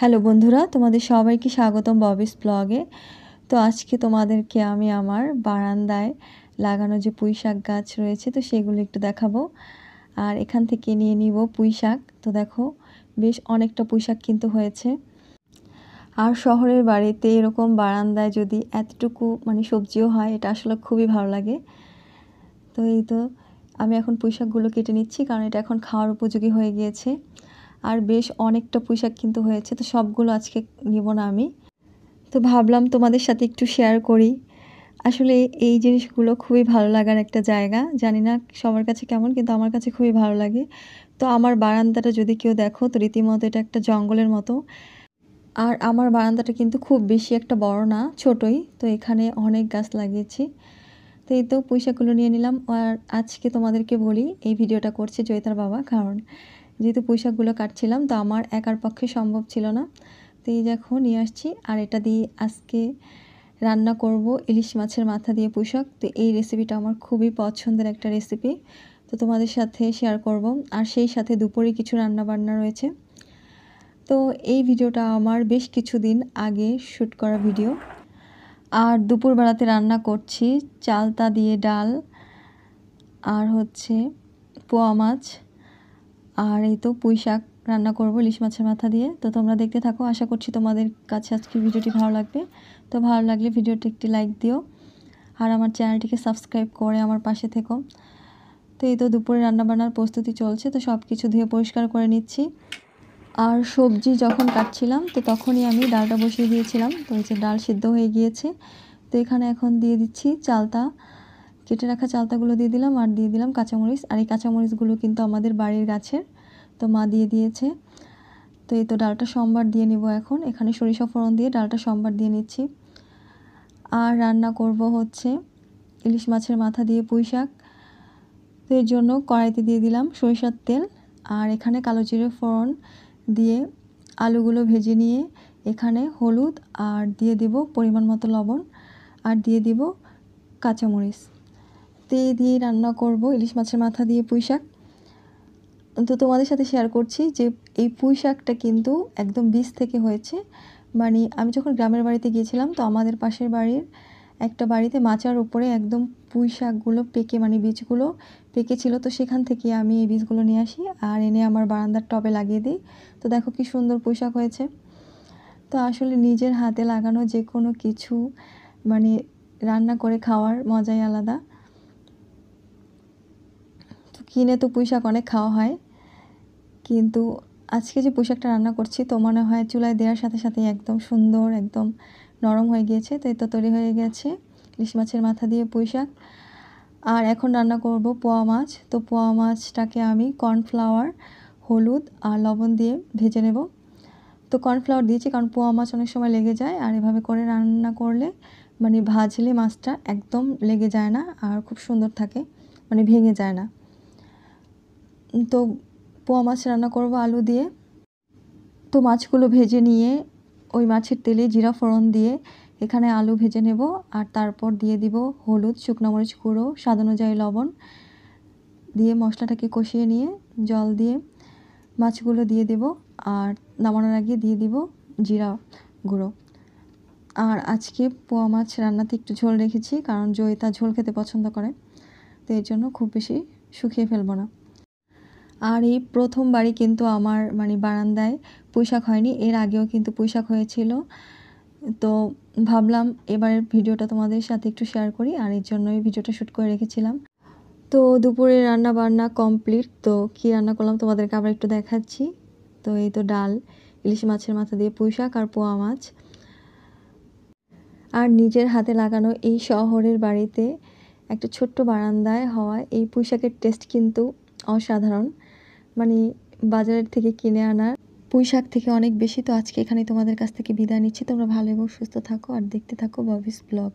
hello বন্ধুরা তোমাদের সবাইকে স্বাগতম ববিস ব্লগে তো আজকে তোমাদেরকে আমি আমার বারান্দায় লাগানো যে পুঁই শাক গাছ রয়েছে তো সেগুলো একটু দেখাবো আর এখান থেকে নিয়ে নিব পুঁই শাক তো দেখো বেশ অনেকটা পুঁই শাক কিন্তু হয়েছে আর শহরের বাড়িতে এরকম বারান্দায় যদি এতটুকু মানে সবজিও হয় এটা আসলে খুবই ভালো লাগে তো এই তো আমি এখন পুঁই শাকগুলো কেটে নিচ্ছি কারণ এটা এখন খাওয়ার উপযোগী হয়ে গিয়েছে আর বেশ অনেকটা পোশাক কিন্তু হয়েছে তো সবগুলো আজকে নেব না আমি তো ভাবলাম তোমাদের সাথে একটু শেয়ার করি আসলে এই জিনিসগুলো খুবই ভালো লাগার একটা জায়গা জানি না সবার কাছে কেমন কিন্তু আমার কাছে খুবই ভালো লাগে তো আমার বারান্দাটা যদি কেউ দেখো তো রীতিমতো এটা একটা জঙ্গলের মতো আর আমার বারান্দাটা কিন্তু খুব বেশি একটা বড় না ছোটই তো এখানে অনেক গাছ লাগিয়েছি তো এই তো পয়সাগুলো নিয়ে নিলাম আর আজকে তোমাদেরকে বলি এই ভিডিওটা করছে জয়তার বাবা কারণ যেহেতু পোশাকগুলো কাটছিলাম তো আমার একার পক্ষে সম্ভব ছিল না তো এই দেখো নিয়ে আসছি আর এটা দিয়ে আজকে রান্না করব ইলিশ মাছের মাথা দিয়ে পোশাক তো এই রেসিপিটা আমার খুবই পছন্দের একটা রেসিপি তো তোমাদের সাথে শেয়ার করব আর সেই সাথে দুপুরে কিছু রান্না বান্না রয়েছে তো এই ভিডিওটা আমার বেশ কিছুদিন আগে শ্যুট করা ভিডিও আর দুপুরবেলাতে রান্না করছি চালতা দিয়ে ডাল আর হচ্ছে পোয়া মাছ আর এই তো পুঁই শাক রান্না করবো ইলিশ মাছের মাথা দিয়ে তো তোমরা দেখতে থাকো আশা করছি তোমাদের কাছে আজকে ভিডিওটি ভালো লাগবে তো ভালো লাগলে ভিডিওটি একটি লাইক দিও আর আমার চ্যানেলটিকে সাবস্ক্রাইব করে আমার পাশে থেকো তো এই তো দুপুরে রান্নাবান্নার প্রস্তুতি চলছে তো সব কিছু ধুয়ে পরিষ্কার করে নিচ্ছি আর সবজি যখন কাটছিলাম তো তখনই আমি ডালটা বসিয়ে দিয়েছিলাম তো এই যে ডাল সিদ্ধ হয়ে গিয়েছে তো এখানে এখন দিয়ে দিচ্ছি চালতা কেটে রাখা চালতাগুলো দিয়ে দিলাম আর দিয়ে দিলাম কাঁচামরিচ আর এই কাঁচামরিচগুলো কিন্তু আমাদের বাড়ির গাছের তো মা দিয়ে দিয়েছে তো এই তো ডালটা সোমবার দিয়ে নেব এখন এখানে সরিষা ফোড়ন দিয়ে ডালটা সোমবার দিয়ে নিচ্ছি আর রান্না করব হচ্ছে ইলিশ মাছের মাথা দিয়ে পুঁই শাক তো এর জন্য কড়াইতে দিয়ে দিলাম সরিষার তেল আর এখানে কালো জিরে ফোড়ন দিয়ে আলুগুলো ভেজে নিয়ে এখানে হলুদ আর দিয়ে দেব পরিমাণ মতো লবণ আর দিয়ে দেব কাঁচামরিচ তে দিয়ে রান্না করব ইলিশ মাছের মাথা দিয়ে পুঁই শাক তো তোমাদের সাথে শেয়ার করছি যে এই পুঁই শাকটা কিন্তু একদম বীজ থেকে হয়েছে মানে আমি যখন গ্রামের বাড়িতে গিয়েছিলাম তো আমাদের পাশের বাড়ির একটা বাড়িতে মাচার উপরে একদম পুঁই শাকগুলো পেকে মানে বীজগুলো পেকেছিল তো সেখান থেকে আমি এই বীজগুলো নিয়ে আসি আর এনে আমার বারান্দার টবে লাগিয়ে দিই তো দেখো কি সুন্দর পুঁই শাক হয়েছে তো আসলে নিজের হাতে লাগানো যে কোনো কিছু মানে রান্না করে খাওয়ার মজাই আলাদা কিনে তো পুঁইশাক অনেক খাওয়া হয় কিন্তু আজকে যে পুঁইশাকটা রান্না করছি তো মনে হয় চুলায় দেওয়ার সাথে সাথে একদম সুন্দর একদম নরম হয়ে গিয়েছে তো তো তৈরি হয়ে গেছে ইলিশ মাছের মাথা দিয়ে পুঁইশাক আর এখন রান্না করব পোয়া মাছ তো পোয়া মাছটাকে আমি কর্নফ্লাওয়ার হলুদ আর লবণ দিয়ে ভেজে নেব তো কর্নফ্লাওয়ার দিয়েছি কারণ পোয়া মাছ অনেক সময় লেগে যায় আর এভাবে করে রান্না করলে মানে ভাজলে মাছটা একদম লেগে যায় না আর খুব সুন্দর থাকে মানে ভেঙে যায় না তো পোয়া মাছ রান্না করব আলু দিয়ে তো মাছগুলো ভেজে নিয়ে ওই মাছের তেলে জিরা ফোড়ন দিয়ে এখানে আলু ভেজে নেব আর তারপর দিয়ে দিব হলুদ শুকনো মরিচ গুঁড়ো স্বাদ অনুযায়ী লবণ দিয়ে মশলাটাকে কষিয়ে নিয়ে জল দিয়ে মাছগুলো দিয়ে দেব আর নামানোর আগে দিয়ে দিব জিরা গুঁড়ো আর আজকে পোয়া মাছ রান্নাতে একটু ঝোল রেখেছি কারণ জয়িতা ঝোল খেতে পছন্দ করে তো এর জন্য খুব বেশি শুকিয়ে ফেলবো না আর এই প্রথমবারই কিন্তু আমার মানে বারান্দায় পোশাক হয়নি এর আগেও কিন্তু পোশাক হয়েছিল তো ভাবলাম এবারের ভিডিওটা তোমাদের সাথে একটু শেয়ার করি আর এর জন্যই ভিডিওটা শ্যুট করে রেখেছিলাম তো দুপুরে রান্না বান্না কমপ্লিট তো কি রান্না করলাম তোমাদেরকে আবার একটু দেখাচ্ছি তো এই তো ডাল ইলিশ মাছের মাথা দিয়ে পুঁশাক আর পোয়া মাছ আর নিজের হাতে লাগানো এই শহরের বাড়িতে একটা ছোট্ট বারান্দায় হওয়া এই পুঁশাকের টেস্ট কিন্তু অসাধারণ মানে বাজারের থেকে কিনে আনা পুঁইশাক থেকে অনেক বেশি তো আজকে এখানে তোমাদের কাছ থেকে বিদায় নিচ্ছি তোমরা ভালো এবং সুস্থ থাকো আর দেখতে থাকো ববিস ব্লগ